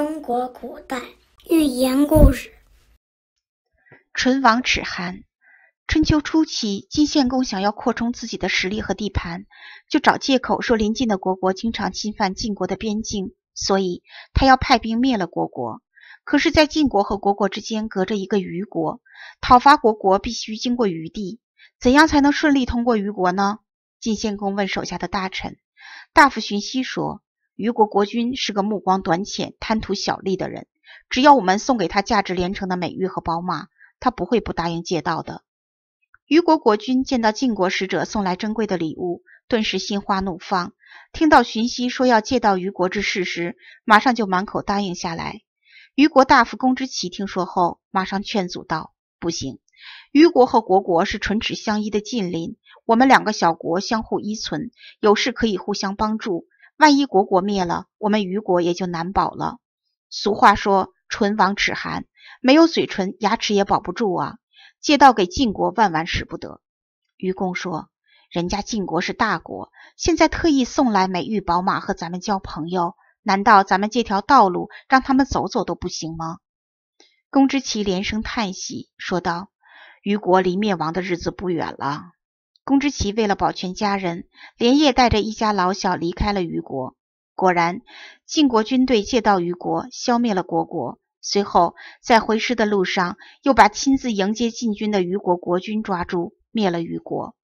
中国古代寓言故事：唇亡齿寒。春秋初期，晋献公想要扩充自己的实力和地盘，就找借口说邻近的国国经常侵犯晋国的边境，所以他要派兵灭了国国。可是，在晋国和国国之间隔着一个虞国，讨伐国国必须经过虞地，怎样才能顺利通过虞国呢？晋献公问手下的大臣，大夫荀息说。虞国国君是个目光短浅、贪图小利的人。只要我们送给他价值连城的美玉和宝马，他不会不答应借道的。虞国国君见到晋国使者送来珍贵的礼物，顿时心花怒放。听到荀息说要借道虞国之事时，马上就满口答应下来。虞国大夫公之奇听说后，马上劝阻道：“不行，虞国和虢国是唇齿相依的近邻，我们两个小国相互依存，有事可以互相帮助。”万一国国灭了，我们虞国也就难保了。俗话说，唇亡齿寒，没有嘴唇，牙齿也保不住啊。借道给晋国，万万使不得。愚公说，人家晋国是大国，现在特意送来美玉宝马和咱们交朋友，难道咱们借条道路让他们走走都不行吗？公之奇连声叹息，说道：“虞国离灭亡的日子不远了。”龚之奇为了保全家人，连夜带着一家老小离开了虞国。果然，晋国军队借道虞国，消灭了虢国。随后，在回师的路上，又把亲自迎接晋军的虞国国君抓住，灭了虞国。